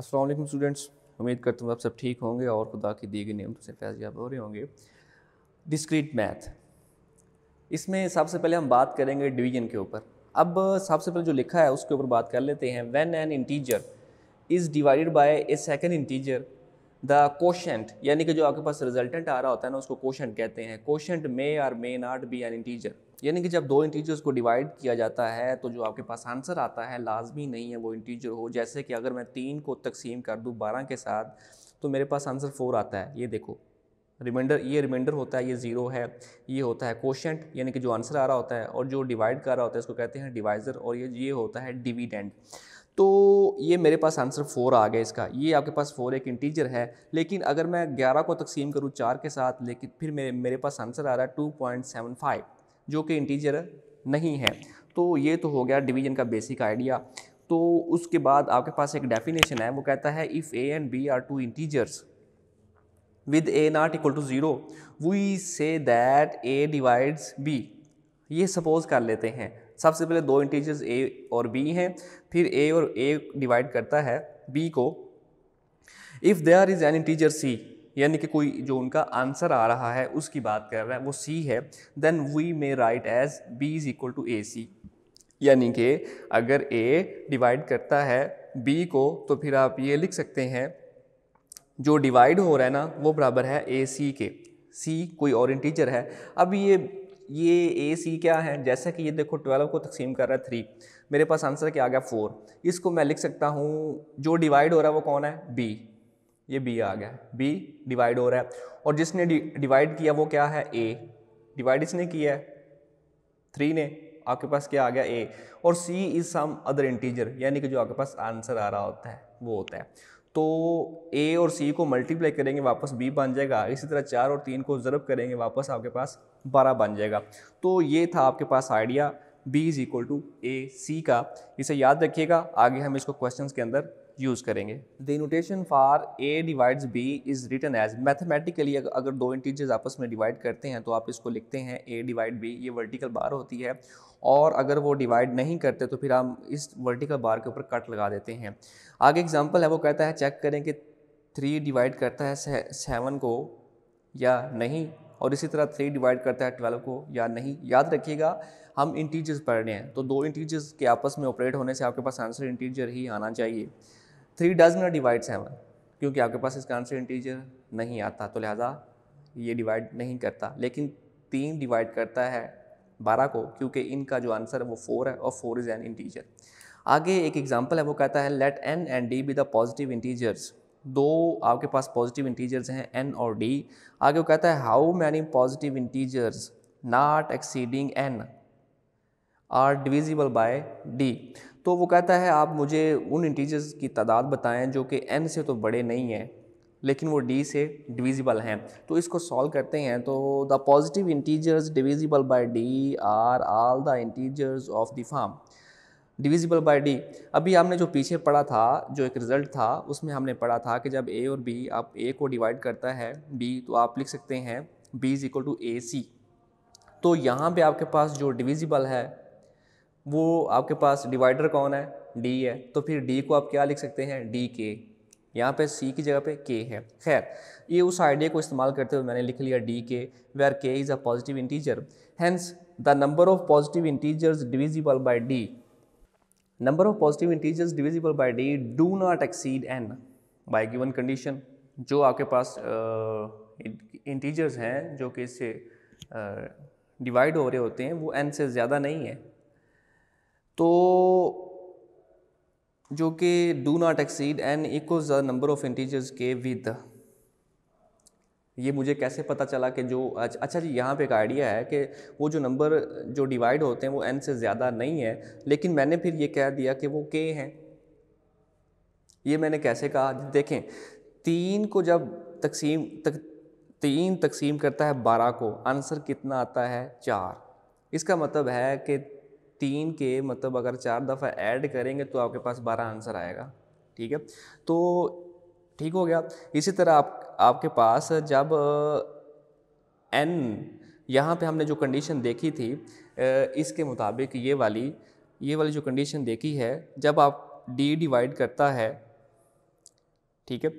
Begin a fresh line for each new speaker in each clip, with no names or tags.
अस्सलाम वालेकुम स्टूडेंट्स उम्मीद करता हूँ आप सब ठीक होंगे और खुदा की दी गई नियम से फैजियाब हो रहे होंगे डिस्क्रीट मैथ इसमें सबसे पहले हम बात करेंगे डिवीजन के ऊपर अब सबसे पहले जो लिखा है उसके ऊपर बात कर लेते हैं when an integer is divided by a second integer the quotient यानी कि जो आपके पास रिजल्टेंट आ रहा होता है ना उसको कोशेंट कहते हैं quotient may or may not be an integer यानी कि जब दो इंटीजर्स को डिवाइड किया जाता है तो जो आपके पास आंसर आता है लाजमी नहीं है वो इंटीजर हो जैसे कि अगर मैं तीन को तकसीम कर दूँ बारह के साथ तो मेरे पास आंसर फोर आता है ये देखो रिमाइंडर ये रिमाइंडर होता है ये ज़ीरो है ये होता है कोशेंट यानी कि जो आंसर आ रहा होता है और जो डिवाइड कर रहा होता है इसको कहते हैं डिवाइज़र और ये ये होता है डिविडेंड तो ये मेरे पास आंसर फोर आ गया इसका ये आपके पास फोर एक इंटीजर है लेकिन अगर मैं ग्यारह को तकसीम करूँ चार के साथ लेकिन फिर मेरे मेरे पास आंसर आ रहा है टू पॉइंट सेवन फाइव जो कि इंटीजर नहीं है तो ये तो हो गया डिवीजन का बेसिक आइडिया तो उसके बाद आपके पास एक डेफिनेशन है वो कहता है if a and b are two integers with a not equal to zero we say that a divides b ये सपोज कर लेते हैं सबसे पहले दो इंटीजर्स ए और बी हैं फिर ए और ए डिवाइड करता है बी को if there is an integer c यानी कि कोई जो उनका आंसर आ रहा है उसकी बात कर रहा है वो सी है then we may write as b is equal to a c यानी कि अगर ए डिवाइड करता है बी को तो फिर आप ये लिख सकते हैं जो डिवाइड हो रहा है ना वो बराबर है ए सी के सी कोई और इंटीजर है अब ये ये ए सी क्या है जैसा कि ये देखो ट्वेल्व को तकसीम कर रहा है थ्री मेरे पास आंसर क्या आ गया फोर इसको मैं लिख सकता हूँ जो डिवाइड हो रहा है वो कौन है बी ये बी आ गया बी डिवाइड हो रहा है और जिसने डिवाइड किया वो क्या है ए डिवाइड इसने किया है थ्री ने आपके पास क्या आ गया ए और c is some other integer यानी कि जो आपके पास आंसर आ रहा होता है वो होता है तो ए और सी को मल्टीप्लाई करेंगे वापस बी बन जाएगा इसी तरह चार और तीन को ज़रब करेंगे वापस आपके पास बारह बन जाएगा तो ये था आपके पास idea b is equal to a c का इसे याद रखिएगा आगे हम इसको क्वेश्चंस के अंदर यूज़ करेंगे the notation for a divides b is written as mathematically अगर दो इंटीजर्स आपस में डिवाइड करते हैं तो आप इसको लिखते हैं ए डिवाइड बी ये वर्टिकल बार होती है और अगर वो डिवाइड नहीं करते तो फिर हम इस वर्टिकल बार के ऊपर कट लगा देते हैं आगे एग्जाम्पल है वो कहता है चेक करें कि थ्री डिवाइड करता है सेवन को या नहीं और इसी तरह थ्री डिवाइड करता है ट्वेल्व को या नहीं याद रखिएगा हम इंटीजर्स पढ़ रहे हैं तो दो इंटीजर्स के आपस में ऑपरेट होने से आपके पास आंसर इंटीजर ही आना चाहिए three does not divide seven क्योंकि आपके पास इसका आंसर इंटीजर नहीं आता तो लिहाजा ये डिवाइड नहीं करता लेकिन तीन डिवाइड करता है बारह को क्योंकि इनका जो आंसर है वो फोर है और फोर इज़ एन इंटीजर आगे एक एग्जांपल है वो कहता है let n and d be the positive integers दो आपके पास पॉजिटिव इंटीजर्स हैं एन और डी आगे वो कहता है how many positive integers not exceeding n are divisible by d तो वो कहता है आप मुझे उन इंटीजर्स की तादाद बताएं जो कि एन से तो बड़े नहीं हैं लेकिन वो डी से डिविजिबल हैं तो इसको सॉल्व करते हैं तो the positive integers divisible by d are all the integers of the form divisible by d अभी हमने जो पीछे पढ़ा था जो एक रिज़ल्ट था उसमें हमने पढ़ा था कि जब ए और बी आप ए को डिवाइड करता है बी तो आप लिख सकते हैं b is equal to a c तो यहाँ पे आपके पास जो डिविजिबल है वो आपके पास डिवाइडर कौन है डी है तो फिर डी को आप क्या लिख सकते हैं डी के यहाँ पे सी की जगह पे के है खैर ये उस आइडिया को इस्तेमाल करते हुए मैंने लिख लिया D k where k is a positive integer hence the number of positive integers divisible by d number of positive integers divisible by d do not exceed n by given condition जो आपके पास integers uh, हैं जो कि इससे divide uh, हो रहे होते हैं वो एन से ज़्यादा नहीं है तो जो कि do not exceed n equals the number of integers k with ये मुझे कैसे पता चला कि जो अच्छा जी यहाँ पे एक आइडिया है कि वो जो नंबर जो डिवाइड होते हैं वो एन से ज़्यादा नहीं है लेकिन मैंने फिर ये कह दिया कि वो के हैं ये मैंने कैसे कहा देखें तीन को जब तकसीम तक तीन तकसीम करता है बारह को आंसर कितना आता है चार इसका मतलब है कि तीन के मतलब अगर चार दफ़ा ऐड करेंगे तो आपके पास बारह आंसर आएगा ठीक है तो ठीक हो गया इसी तरह आप आपके पास जब एन यहाँ पे हमने जो कंडीशन देखी थी इसके मुताबिक ये वाली ये वाली जो कंडीशन देखी है जब आप डी डिवाइड करता है ठीक है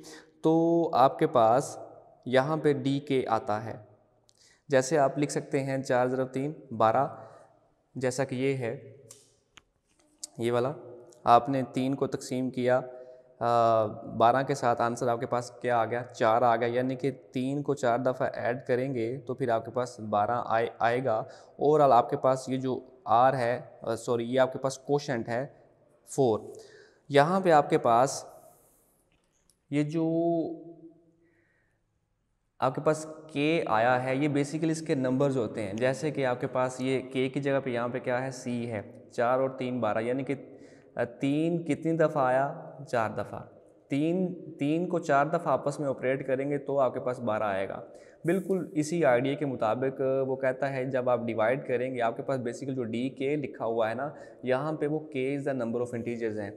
तो आपके पास यहाँ पे डी के आता है जैसे आप लिख सकते हैं चार ज़रब तीन बारह जैसा कि ये है ये वाला आपने तीन को तकसीम किया बारह के साथ आंसर आपके पास क्या आ गया चार आ गया यानी कि तीन को चार दफ़ा ऐड करेंगे तो फिर आपके पास बारह आए आएगा ओवरऑल आपके पास ये जो आर है सॉरी ये आपके पास कोशेंट है फोर यहाँ पे आपके पास ये जो आपके पास k आया है ये बेसिकली इसके नंबर्स होते हैं जैसे कि आपके पास ये k की जगह पे यहाँ पे क्या है c है चार और तीन बारह यानी कि तीन कितनी दफ़ा आया चार दफ़ा तीन तीन को चार दफ़ा आपस में ऑपरेट करेंगे तो आपके पास बारह आएगा बिल्कुल इसी आइडिया के मुताबिक वो कहता है जब आप डिवाइड करेंगे आपके पास बेसिकली जो डी के लिखा हुआ है ना यहाँ पे वो k is the number of integers हैं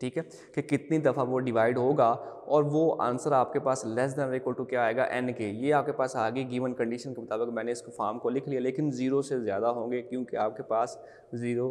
ठीक है कि कितनी दफ़ा वो डिवाइड होगा और वो आंसर आपके पास लेस देन इक्वल टू क्या आएगा एन के ये आपके पास आ गई गिवन कंडीशन के मुताबिक मैंने इसको फॉर्म को लिख लिया लेकिन ज़ीरो से ज़्यादा होंगे क्योंकि आपके पास ज़ीरो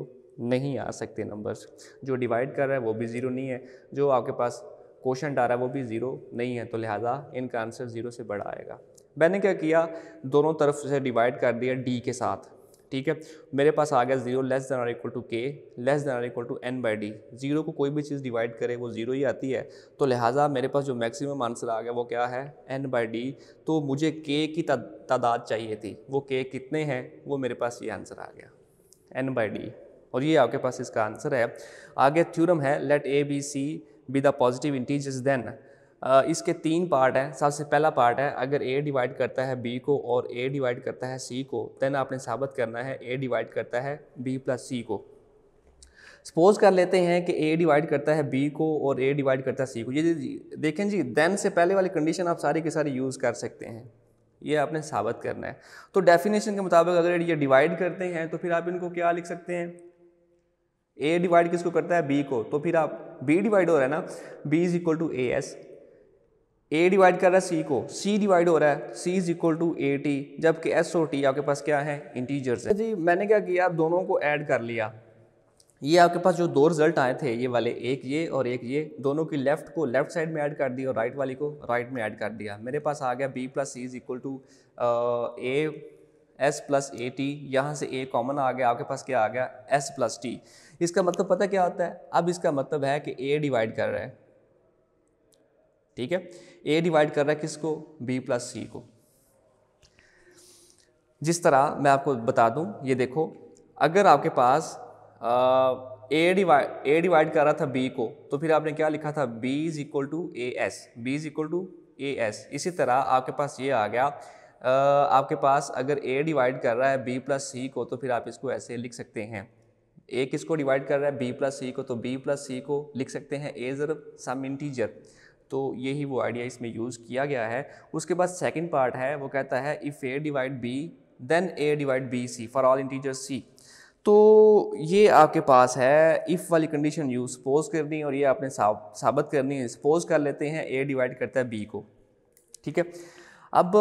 नहीं आ सकते नंबर्स जो डिवाइड कर रहा है वो भी ज़ीरो नहीं है जो आपके पास क्वेश्चन आ रहा है वो भी ज़ीरो नहीं है तो लिहाजा इनका आंसर ज़ीरो से बड़ा आएगा मैंने क्या किया दोनों तरफ से डिवाइड कर दिया डी के साथ ठीक है मेरे पास आ गया zero less than or equal to k less than or equal to n by d zero को कोई भी चीज़ डिवाइड करे वो जीरो ही आती है तो लिहाजा मेरे पास जो मैक्सिमम आंसर आ गया वो क्या है एन बाई डी तो मुझे के की तादाद चाहिए थी वो के कितने हैं वो मेरे पास ये आंसर आ गया एन बाई डी और ये आपके पास इसका आंसर है आगे थ्यूरम है let a b c be the positive integers then इसके तीन पार्ट हैं सबसे पहला पार्ट है अगर ए डिवाइड करता है बी को और ए डिवाइड करता है सी को देन आपने साबित करना है ए डिवाइड करता है बी प्लस सी को सपोज कर लेते हैं कि ए डिवाइड करता है बी को और ए डिवाइड करता है सी को ये देखें जी देन से पहले वाली कंडीशन आप सारी के सारी यूज़ कर सकते हैं ये आपने साबित करना है तो डेफिनेशन के मुताबिक अगर ये डिवाइड करते हैं तो फिर आप इनको क्या लिख सकते हैं ए डिवाइड किसको करता है बी को तो फिर आप बी डिवाइड हो रहा है ना b is equal to a s a divide कर रहा है सी को सी डिवाइड हो रहा है c is equal to a t जबकि एस ओ टी आपके पास क्या है इंटीजर्स है जी मैंने क्या किया दोनों को ऐड कर लिया ये आपके पास जो दो रिजल्ट आए थे ये वाले एक ये और एक ये दोनों की लेफ्ट को लेफ्ट साइड में ऐड कर दिया और राइट वाली को राइट में ऐड कर दिया मेरे पास आ गया b plus c is equal to a s plus a t यहाँ से ए कॉमन आ गया आपके पास क्या आ गया एस प्लस टी इसका मतलब पता क्या होता है अब इसका मतलब है कि ए डिवाइड कर रहा है ठीक है ए डिवाइड कर रहा है किसको बी प्लस सी को जिस तरह मैं आपको बता दूं ये देखो अगर आपके पास ए डिवाइड ए डिवाइड कर रहा था बी को तो फिर आपने क्या लिखा था b is equal to a s b is equal to a s इसी तरह आपके पास ये आ गया uh, आपके पास अगर ए डिवाइड कर रहा है बी प्लस सी को तो फिर आप इसको ऐसे लिख सकते हैं ए किसको डिवाइड कर रहा है बी प्लस सी को तो बी प्लस सी को लिख सकते हैं ए जर सम इंटीजर तो यही वो आइडिया इसमें यूज़ किया गया है उसके बाद सेकेंड पार्ट है वो कहता है if a divide b then a divide b c for all integer c तो ये आपके पास है इफ़ वाली कंडीशन यूज सपोज करनी और ये आपने साबित करनी है सपोज कर लेते हैं ए डिवाइड करता है बी को ठीक है अब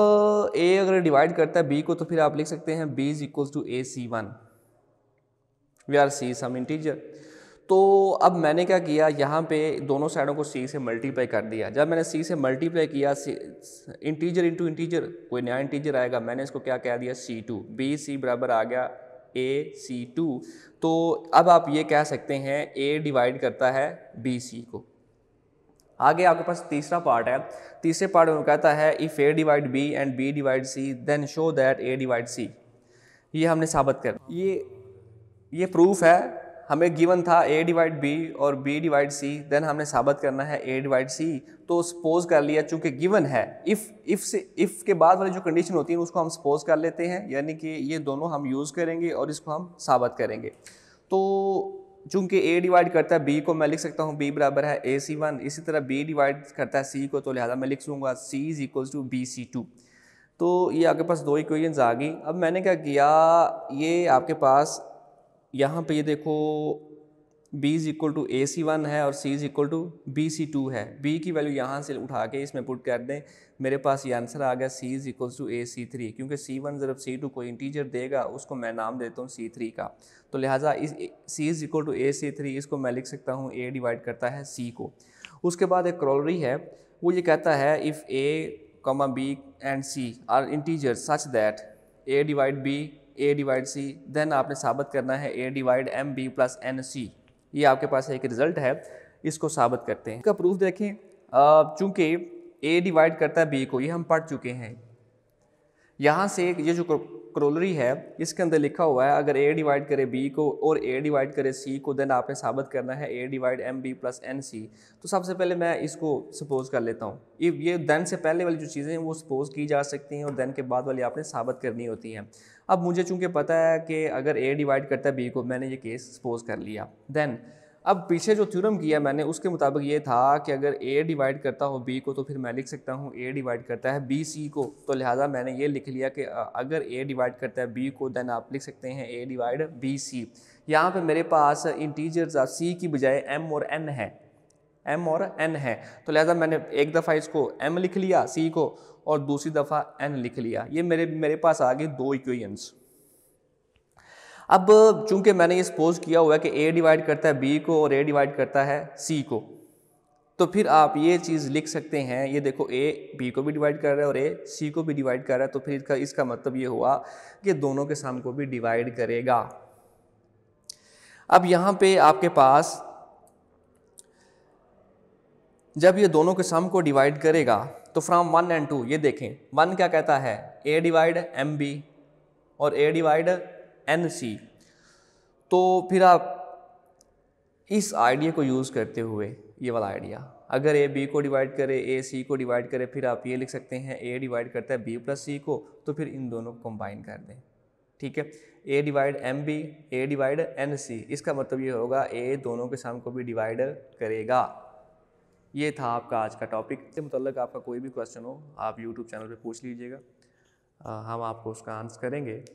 ए अगर डिवाइड करता है बी को तो फिर आप लिख सकते हैं b is equals to a c one we are c some integer तो अब मैंने क्या किया यहाँ पे दोनों साइडों को सी से मल्टीप्लाई कर दिया जब मैंने सी से मल्टीप्लाई किया सी इंटीजर इंटू इंटीजर कोई नया इंटीजर आएगा मैंने इसको क्या कह दिया सी टू बी सी बराबर आ गया ए सी टू तो अब आप ये कह सकते हैं ए डिवाइड करता है बी सी को आगे आपके पास तीसरा पार्ट है तीसरे पार्ट में कहता है if a divide b and b divide c then show that a divide c ये हमने साबित कर ये ये प्रूफ है हमें गिवन था ए डिवाइड बी और बी डिवाइड सी देन हमने साबित करना है ए डिवाइड सी तो सपोज कर लिया चूंकि गिवन है इफ़ इफ़ से इफ़ के बाद वाली जो कंडीशन होती है उसको हम सपोज कर लेते हैं यानी कि ये दोनों हम यूज़ करेंगे और इसको हम साबित करेंगे तो चूंकि ए डिवाइड करता है बी को मैं लिख सकता हूँ बी बराबर है ए सी वन इसी तरह बी डिवाइड करता है सी को तो लिहाजा मैं लिख लूँगा c is equals to b c two तो ये आपके पास दो इक्वेशंस आ गई अब मैंने क्या किया ये आपके पास यहाँ पे ये देखो b is equal to a c one है और c is equal to b c two है b की वैल्यू यहाँ से उठा के इसमें पुट कर दें मेरे पास ये आंसर आ गया c is equal to a c three क्योंकि c1 वन ज़रब सी टू कोई इंटीजर देगा उसको मैं नाम देता हूँ c3 थ्री का तो लिहाजा इस c is equal to a c three इसको मैं लिख सकता हूँ a डिवाइड करता है c को उसके बाद एक क्रॉलरी है वो ये कहता है if a comma b and c are integer such that a divide b a divide c then आपने साबित करना है a divide m b plus n c ये आपके पास एक रिजल्ट है इसको साबित करते हैं इसका प्रूफ देखें चूँकि ए डिवाइड करता है बी को ये हम पढ़ चुके हैं यहाँ से ये जो क्रोलरी है इसके अंदर लिखा हुआ है अगर ए डिवाइड करे बी को और ए डिवाइड करे सी को देन आपने साबित करना है a divide m b plus n c तो सबसे पहले मैं इसको सपोज कर लेता हूँ ये ये देन से पहले वाली जो चीज़ें हैं वो सपोज की जा सकती हैं और देन के बाद वाली आपने साबित करनी होती हैं अब मुझे चूँकि पता है कि अगर ए डिवाइड करता है बी को मैंने ये केस सपोज कर लिया देन अब पीछे जो थ्योरम किया मैंने उसके मुताबिक ये था कि अगर ए डिवाइड करता हो बी को तो फिर मैं लिख सकता हूँ ए डिवाइड करता है बी सी को तो लिहाजा मैंने ये लिख लिया कि अगर ए डिवाइड करता है बी को देन आप लिख सकते हैं ए डिवाइड बी सी यहाँ पर मेरे पास इंटीजर्स सी की बजाय एम और एन है एम और एन है तो लिहाजा मैंने एक दफ़ा इसको एम लिख लिया सी को और दूसरी दफ़ा एन लिख लिया ये मेरे मेरे पास आ गए दो इक्वेशंस अब चूंकि मैंने ये सपोज किया हुआ है कि ए डिवाइड करता है बी को और ए डिवाइड करता है सी को तो फिर आप ये चीज़ लिख सकते हैं ये देखो ए बी को भी डिवाइड कर रहा है और ए सी को भी डिवाइड कर रहा है तो फिर इसका इसका मतलब ये हुआ कि दोनों के सम को भी डिवाइड करेगा अब यहाँ पे आपके पास जब ये दोनों के सम को डिवाइड करेगा तो फ्रॉम वन एंड टू ये देखें वन क्या कहता है ए डिवाइड एम बी और ए डिवाइड एन सी तो फिर आप इस आइडिया को यूज़ करते हुए ये वाला आइडिया अगर ए बी को डिवाइड करे ए सी को डिवाइड करे फिर आप ये लिख सकते हैं ए डिवाइड करता है बी प्लस सी को तो फिर इन दोनों को कंबाइन कर दें ठीक है a divide m b a divide n c इसका मतलब ये होगा ए दोनों के सम को भी डिवाइड करेगा ये था आपका आज का टॉपिक इसके मतलब आपका कोई भी क्वेश्चन हो आप यूट्यूब चैनल पर पूछ लीजिएगा हम आपको उसका आंसर करेंगे